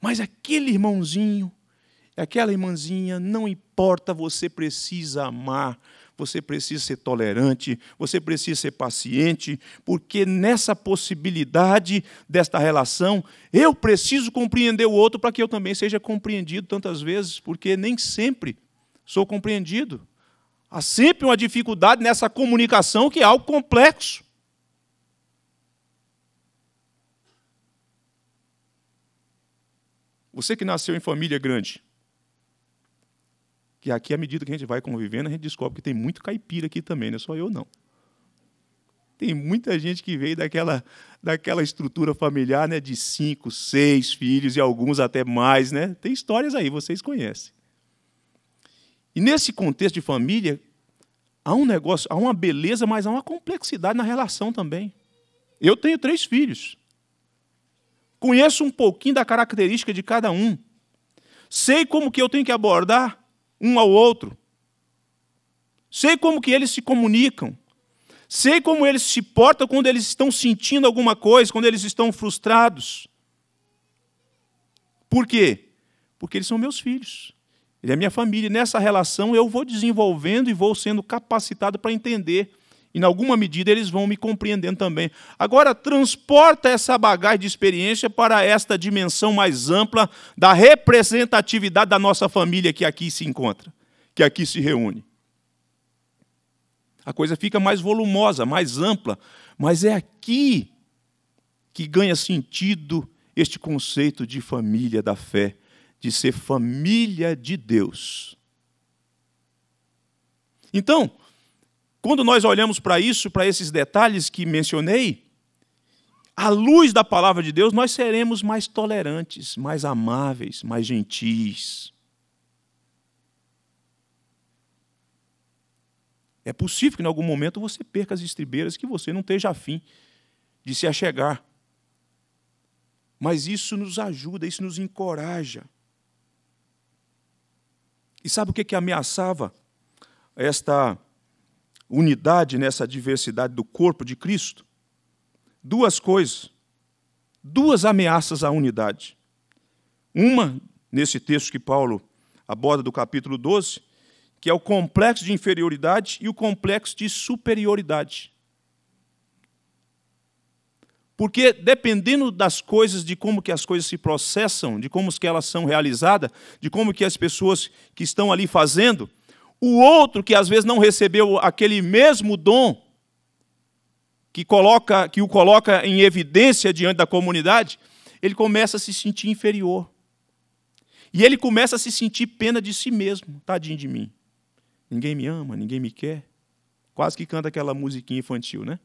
[SPEAKER 1] Mas aquele irmãozinho, aquela irmãzinha, não importa, você precisa amar, você precisa ser tolerante, você precisa ser paciente, porque nessa possibilidade desta relação, eu preciso compreender o outro para que eu também seja compreendido tantas vezes, porque nem sempre sou compreendido. Há sempre uma dificuldade nessa comunicação que é algo complexo. Você que nasceu em família grande, que aqui, à medida que a gente vai convivendo, a gente descobre que tem muito caipira aqui também, não é só eu, não. Tem muita gente que veio daquela, daquela estrutura familiar né, de cinco, seis filhos e alguns até mais. Né? Tem histórias aí, vocês conhecem. E nesse contexto de família, há um negócio, há uma beleza, mas há uma complexidade na relação também. Eu tenho três filhos. Conheço um pouquinho da característica de cada um. Sei como que eu tenho que abordar um ao outro. Sei como que eles se comunicam. Sei como eles se portam quando eles estão sentindo alguma coisa, quando eles estão frustrados. Por quê? Porque eles são meus filhos. Ele é minha família. E nessa relação eu vou desenvolvendo e vou sendo capacitado para entender e, em alguma medida, eles vão me compreendendo também. Agora, transporta essa bagagem de experiência para esta dimensão mais ampla da representatividade da nossa família que aqui se encontra, que aqui se reúne. A coisa fica mais volumosa, mais ampla, mas é aqui que ganha sentido este conceito de família da fé, de ser família de Deus. Então, quando nós olhamos para isso, para esses detalhes que mencionei, à luz da palavra de Deus, nós seremos mais tolerantes, mais amáveis, mais gentis. É possível que em algum momento você perca as estribeiras, que você não esteja afim de se achegar. Mas isso nos ajuda, isso nos encoraja. E sabe o que, que ameaçava esta unidade nessa diversidade do corpo de Cristo, duas coisas, duas ameaças à unidade. Uma, nesse texto que Paulo aborda do capítulo 12, que é o complexo de inferioridade e o complexo de superioridade. Porque dependendo das coisas, de como que as coisas se processam, de como que elas são realizadas, de como que as pessoas que estão ali fazendo, o outro que às vezes não recebeu aquele mesmo dom que coloca que o coloca em evidência diante da comunidade, ele começa a se sentir inferior. E ele começa a se sentir pena de si mesmo, tadinho de mim. Ninguém me ama, ninguém me quer. Quase que canta aquela musiquinha infantil, né?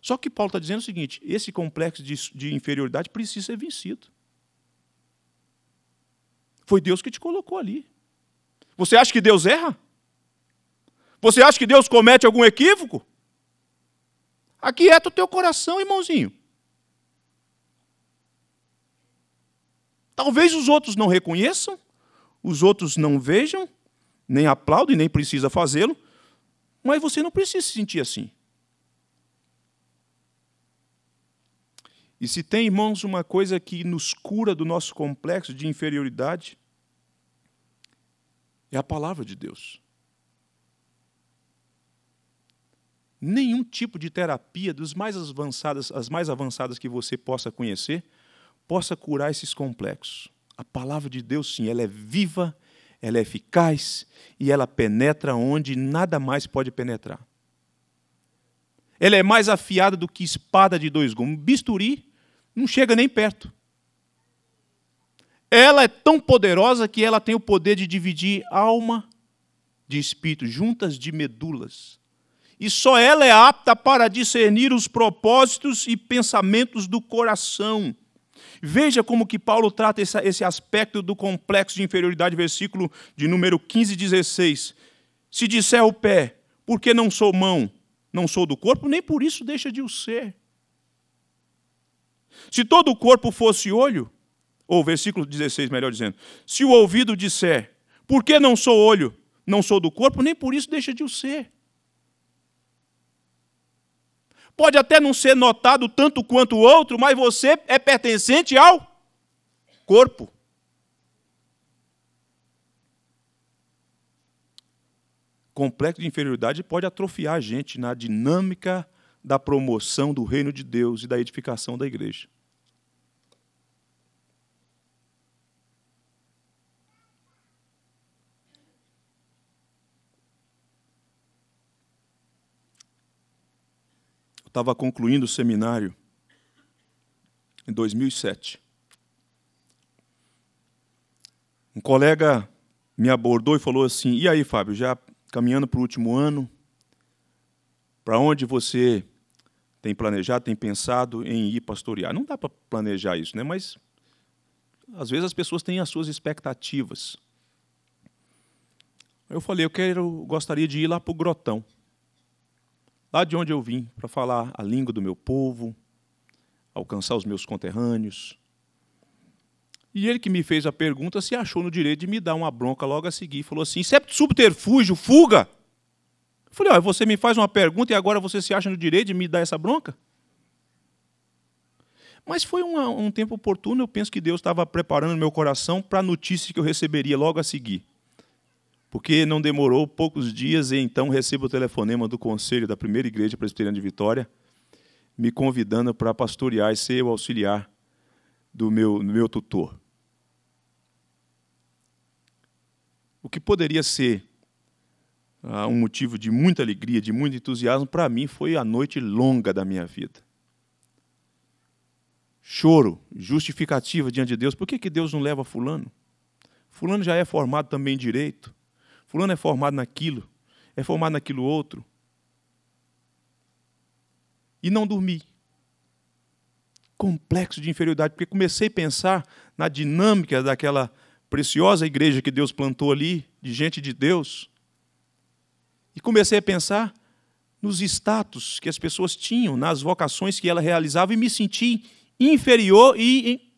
[SPEAKER 1] Só que Paulo está dizendo o seguinte: esse complexo de, de inferioridade precisa ser vencido. Foi Deus que te colocou ali. Você acha que Deus erra? Você acha que Deus comete algum equívoco? Aquieta o teu coração, irmãozinho. Talvez os outros não reconheçam, os outros não vejam, nem aplaudem, nem precisa fazê-lo, mas você não precisa se sentir assim. E se tem, irmãos, uma coisa que nos cura do nosso complexo de inferioridade, é a palavra de Deus. Nenhum tipo de terapia dos mais avançadas, as mais avançadas que você possa conhecer, possa curar esses complexos. A palavra de Deus, sim, ela é viva, ela é eficaz e ela penetra onde nada mais pode penetrar. Ela é mais afiada do que espada de dois gumes. bisturi não chega nem perto. Ela é tão poderosa que ela tem o poder de dividir alma de espírito, juntas de medulas. E só ela é apta para discernir os propósitos e pensamentos do coração. Veja como que Paulo trata esse aspecto do complexo de inferioridade, versículo de número 15 e 16. Se disser o pé, porque não sou mão, não sou do corpo, nem por isso deixa de o ser. Se todo o corpo fosse olho, ou versículo 16, melhor dizendo, se o ouvido disser, por que não sou olho, não sou do corpo, nem por isso deixa de o ser. Pode até não ser notado tanto quanto o outro, mas você é pertencente ao corpo. complexo de inferioridade pode atrofiar a gente na dinâmica da promoção do reino de Deus e da edificação da igreja. Eu estava concluindo o seminário em 2007. Um colega me abordou e falou assim: E aí, Fábio, já caminhando para o último ano, para onde você tem planejado, tem pensado em ir pastorear. Não dá para planejar isso, né? mas às vezes as pessoas têm as suas expectativas. Eu falei, eu quero, gostaria de ir lá para o grotão, lá de onde eu vim, para falar a língua do meu povo, alcançar os meus conterrâneos, e ele que me fez a pergunta se achou no direito de me dar uma bronca logo a seguir. Falou assim: isso é subterfúgio, fuga! Eu falei: olha, você me faz uma pergunta e agora você se acha no direito de me dar essa bronca? Mas foi um tempo oportuno, eu penso que Deus estava preparando meu coração para a notícia que eu receberia logo a seguir. Porque não demorou poucos dias e então recebo o telefonema do conselho da primeira igreja presbiteriana de Vitória, me convidando para pastorear e ser o auxiliar do meu, do meu tutor. O que poderia ser ah, um motivo de muita alegria, de muito entusiasmo, para mim foi a noite longa da minha vida. Choro, justificativa diante de Deus. Por que, que Deus não leva Fulano? Fulano já é formado também em direito. Fulano é formado naquilo, é formado naquilo outro. E não dormi. Complexo de inferioridade, porque comecei a pensar na dinâmica daquela preciosa igreja que Deus plantou ali, de gente de Deus, e comecei a pensar nos status que as pessoas tinham, nas vocações que ela realizava, e me senti inferior e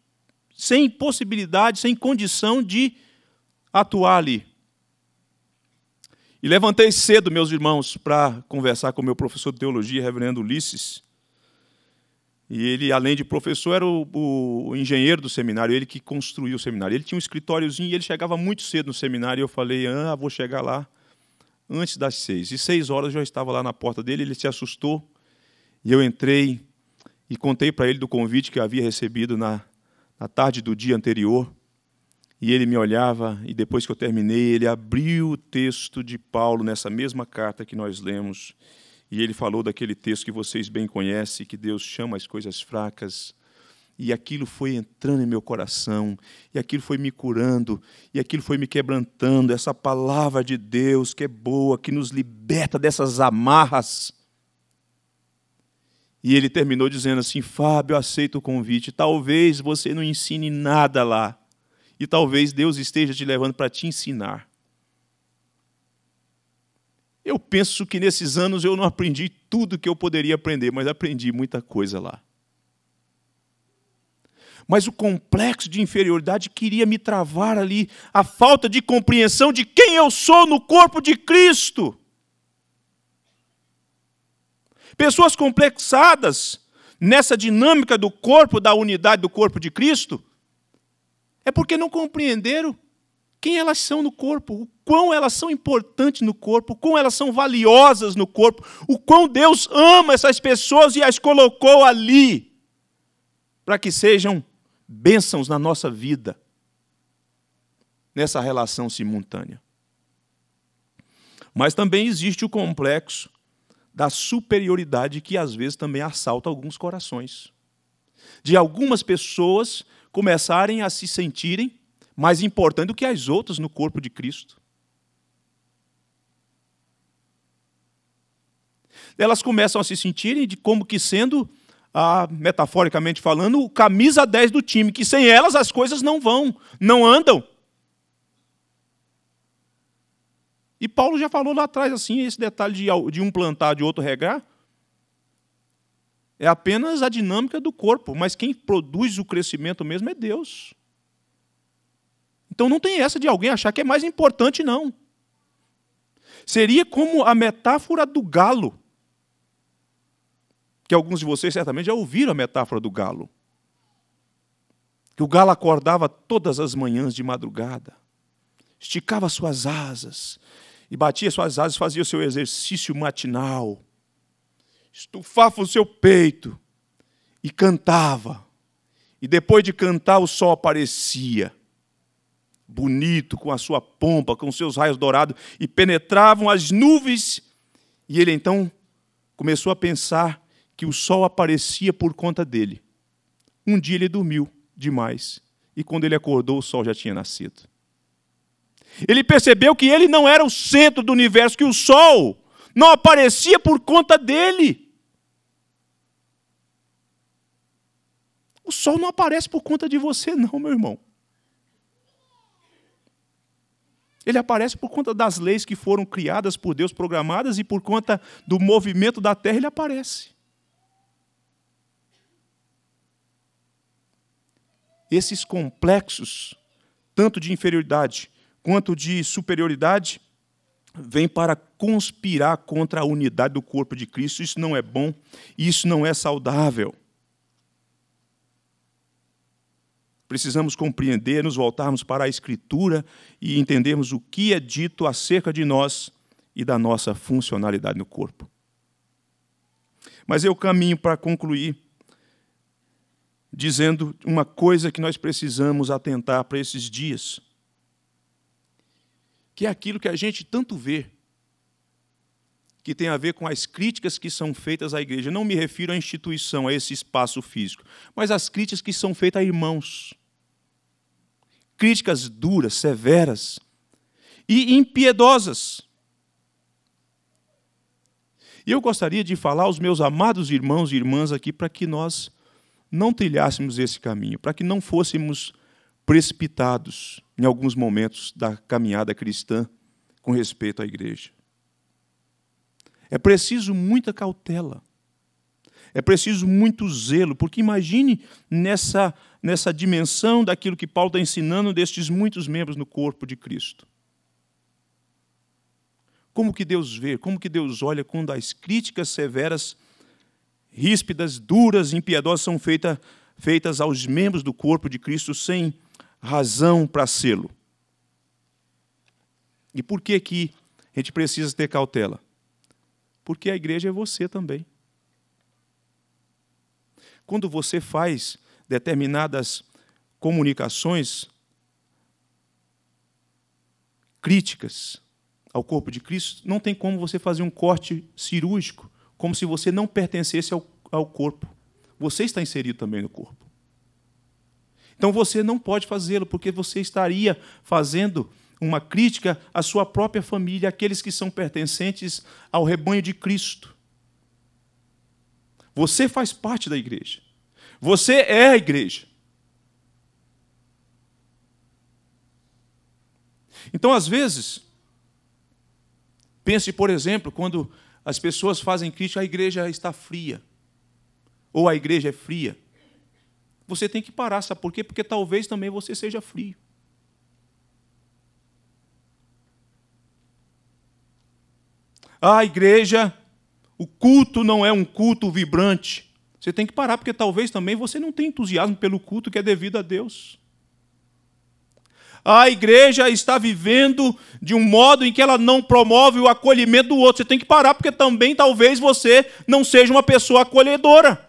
[SPEAKER 1] sem possibilidade, sem condição de atuar ali. E levantei cedo, meus irmãos, para conversar com meu professor de teologia, reverendo Ulisses, e ele, além de professor, era o, o, engenheiro do seminário, ele que construiu o seminário. Ele tinha um escritóriozinho e ele chegava muito cedo no seminário. E eu falei, ah, vou chegar lá antes das seis. E seis horas eu já estava lá na porta dele, ele se assustou. E eu entrei e contei para ele do convite que eu havia recebido na, na tarde do dia anterior. E ele me olhava, e depois que eu terminei, ele abriu o texto de Paulo nessa mesma carta que nós lemos e ele falou daquele texto que vocês bem conhecem, que Deus chama as coisas fracas. E aquilo foi entrando em meu coração, e aquilo foi me curando, e aquilo foi me quebrantando. Essa palavra de Deus que é boa, que nos liberta dessas amarras. E ele terminou dizendo assim: Fábio, aceito o convite. Talvez você não ensine nada lá, e talvez Deus esteja te levando para te ensinar. Eu penso que nesses anos eu não aprendi tudo que eu poderia aprender, mas aprendi muita coisa lá. Mas o complexo de inferioridade queria me travar ali, a falta de compreensão de quem eu sou no corpo de Cristo. Pessoas complexadas nessa dinâmica do corpo, da unidade do corpo de Cristo, é porque não compreenderam quem elas são no corpo, quão elas são importantes no corpo, o quão elas são valiosas no corpo, o quão Deus ama essas pessoas e as colocou ali para que sejam bênçãos na nossa vida, nessa relação simultânea. Mas também existe o complexo da superioridade que às vezes também assalta alguns corações. De algumas pessoas começarem a se sentirem mais importantes do que as outras no corpo de Cristo. elas começam a se sentirem de como que sendo, ah, metaforicamente falando, o camisa 10 do time, que sem elas as coisas não vão, não andam. E Paulo já falou lá atrás assim, esse detalhe de, de um plantar, de outro regar, é apenas a dinâmica do corpo, mas quem produz o crescimento mesmo é Deus. Então não tem essa de alguém achar que é mais importante, não. Seria como a metáfora do galo que alguns de vocês certamente já ouviram a metáfora do galo. Que o galo acordava todas as manhãs de madrugada, esticava suas asas e batia suas asas, fazia o seu exercício matinal, estufava o seu peito e cantava. E depois de cantar, o sol aparecia, bonito, com a sua pompa, com seus raios dourados, e penetravam as nuvens. E ele então começou a pensar que o sol aparecia por conta dele. Um dia ele dormiu demais, e quando ele acordou, o sol já tinha nascido. Ele percebeu que ele não era o centro do universo, que o sol não aparecia por conta dele. O sol não aparece por conta de você, não, meu irmão. Ele aparece por conta das leis que foram criadas por Deus, programadas, e por conta do movimento da terra, ele aparece. esses complexos, tanto de inferioridade quanto de superioridade, vêm para conspirar contra a unidade do corpo de Cristo. Isso não é bom, isso não é saudável. Precisamos compreender, nos voltarmos para a Escritura e entendermos o que é dito acerca de nós e da nossa funcionalidade no corpo. Mas eu caminho para concluir dizendo uma coisa que nós precisamos atentar para esses dias, que é aquilo que a gente tanto vê, que tem a ver com as críticas que são feitas à igreja. Não me refiro à instituição, a esse espaço físico, mas às críticas que são feitas a irmãos. Críticas duras, severas e impiedosas. E eu gostaria de falar aos meus amados irmãos e irmãs aqui para que nós não trilhássemos esse caminho, para que não fôssemos precipitados em alguns momentos da caminhada cristã com respeito à igreja. É preciso muita cautela. É preciso muito zelo, porque imagine nessa, nessa dimensão daquilo que Paulo está ensinando destes muitos membros no corpo de Cristo. Como que Deus vê, como que Deus olha quando as críticas severas ríspidas, duras, impiedosas são feita, feitas aos membros do corpo de Cristo sem razão para sê-lo. E por que que a gente precisa ter cautela? Porque a igreja é você também. Quando você faz determinadas comunicações críticas ao corpo de Cristo, não tem como você fazer um corte cirúrgico como se você não pertencesse ao, ao corpo. Você está inserido também no corpo. Então você não pode fazê-lo, porque você estaria fazendo uma crítica à sua própria família, àqueles que são pertencentes ao rebanho de Cristo. Você faz parte da igreja. Você é a igreja. Então, às vezes, pense, por exemplo, quando as pessoas fazem crítica, a igreja está fria. Ou a igreja é fria. Você tem que parar, sabe por quê? Porque talvez também você seja frio. A igreja, o culto não é um culto vibrante. Você tem que parar, porque talvez também você não tenha entusiasmo pelo culto que é devido a Deus a igreja está vivendo de um modo em que ela não promove o acolhimento do outro. Você tem que parar, porque também talvez você não seja uma pessoa acolhedora.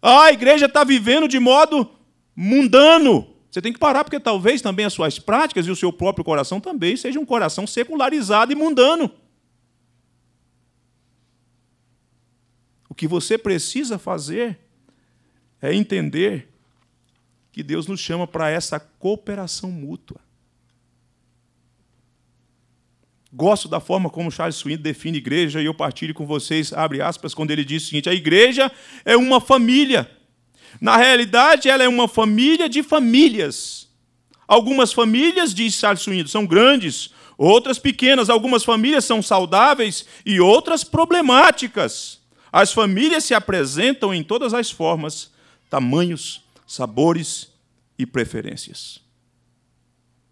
[SPEAKER 1] A igreja está vivendo de modo mundano. Você tem que parar, porque talvez também as suas práticas e o seu próprio coração também seja um coração secularizado e mundano. O que você precisa fazer é entender que Deus nos chama para essa cooperação mútua. Gosto da forma como Charles Swindoll define igreja e eu partilho com vocês, abre aspas, quando ele diz o seguinte: a igreja é uma família. Na realidade, ela é uma família de famílias. Algumas famílias, diz Charles Swindoll, são grandes, outras pequenas. Algumas famílias são saudáveis e outras problemáticas. As famílias se apresentam em todas as formas, tamanhos, sabores e preferências.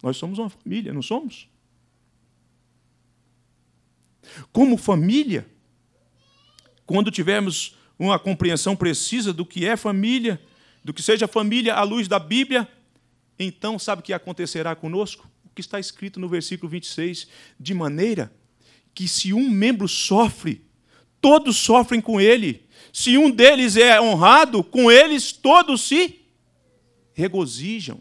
[SPEAKER 1] Nós somos uma família, não somos? Como família, quando tivermos uma compreensão precisa do que é família, do que seja família à luz da Bíblia, então sabe o que acontecerá conosco? O que está escrito no versículo 26, de maneira que se um membro sofre, todos sofrem com ele. Se um deles é honrado, com eles todos se regozijam.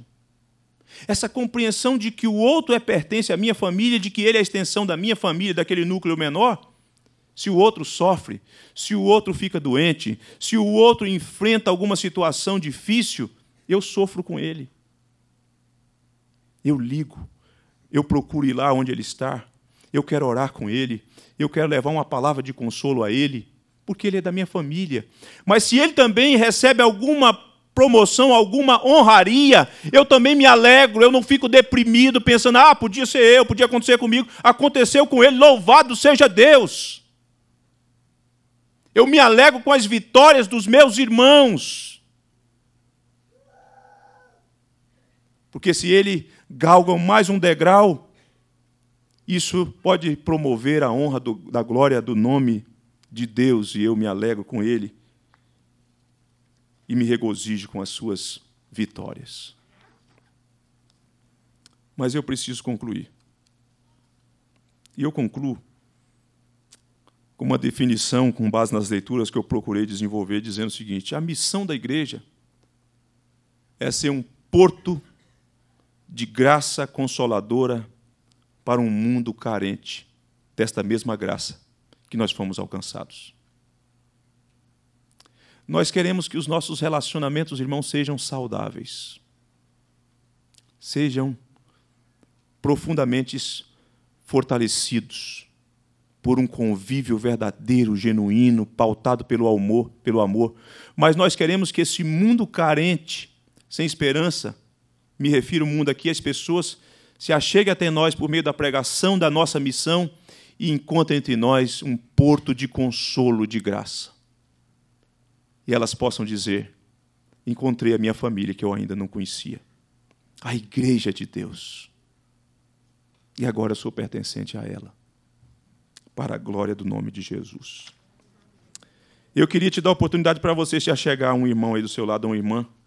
[SPEAKER 1] Essa compreensão de que o outro é pertence à minha família, de que ele é a extensão da minha família, daquele núcleo menor. Se o outro sofre, se o outro fica doente, se o outro enfrenta alguma situação difícil, eu sofro com ele. Eu ligo, eu procuro ir lá onde ele está, eu quero orar com ele, eu quero levar uma palavra de consolo a ele, porque ele é da minha família. Mas se ele também recebe alguma promoção, alguma honraria, eu também me alegro, eu não fico deprimido pensando, ah, podia ser eu, podia acontecer comigo, aconteceu com ele, louvado seja Deus. Eu me alegro com as vitórias dos meus irmãos. Porque se ele galga mais um degrau, isso pode promover a honra do, da glória do nome de Deus, e eu me alegro com ele e me regozije com as suas vitórias. Mas eu preciso concluir. E eu concluo com uma definição, com base nas leituras que eu procurei desenvolver, dizendo o seguinte: a missão da igreja é ser um porto de graça consoladora para um mundo carente desta mesma graça que nós fomos alcançados. Nós queremos que os nossos relacionamentos, irmãos, sejam saudáveis. Sejam profundamente fortalecidos por um convívio verdadeiro, genuíno, pautado pelo amor, pelo amor. Mas nós queremos que esse mundo carente, sem esperança, me refiro ao mundo aqui, as pessoas se acheguem até nós por meio da pregação da nossa missão e encontrem entre nós um porto de consolo, de graça e elas possam dizer: encontrei a minha família que eu ainda não conhecia, a igreja de Deus. E agora sou pertencente a ela, para a glória do nome de Jesus. Eu queria te dar a oportunidade para você se chegar a um irmão aí do seu lado, a uma irmã,